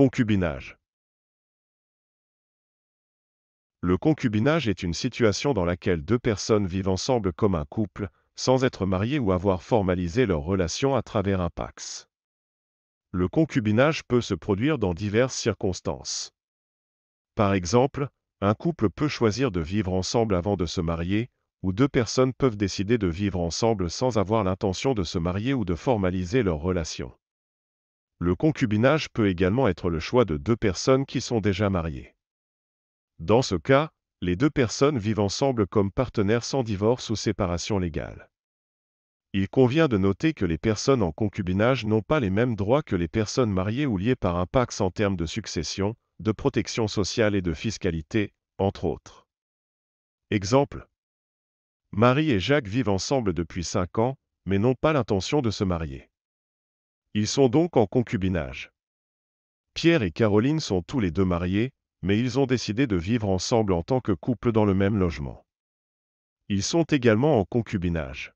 Concubinage Le concubinage est une situation dans laquelle deux personnes vivent ensemble comme un couple, sans être mariées ou avoir formalisé leur relation à travers un pax. Le concubinage peut se produire dans diverses circonstances. Par exemple, un couple peut choisir de vivre ensemble avant de se marier, ou deux personnes peuvent décider de vivre ensemble sans avoir l'intention de se marier ou de formaliser leur relation. Le concubinage peut également être le choix de deux personnes qui sont déjà mariées. Dans ce cas, les deux personnes vivent ensemble comme partenaires sans divorce ou séparation légale. Il convient de noter que les personnes en concubinage n'ont pas les mêmes droits que les personnes mariées ou liées par un pacte en termes de succession, de protection sociale et de fiscalité, entre autres. Exemple. Marie et Jacques vivent ensemble depuis 5 ans, mais n'ont pas l'intention de se marier. Ils sont donc en concubinage. Pierre et Caroline sont tous les deux mariés, mais ils ont décidé de vivre ensemble en tant que couple dans le même logement. Ils sont également en concubinage.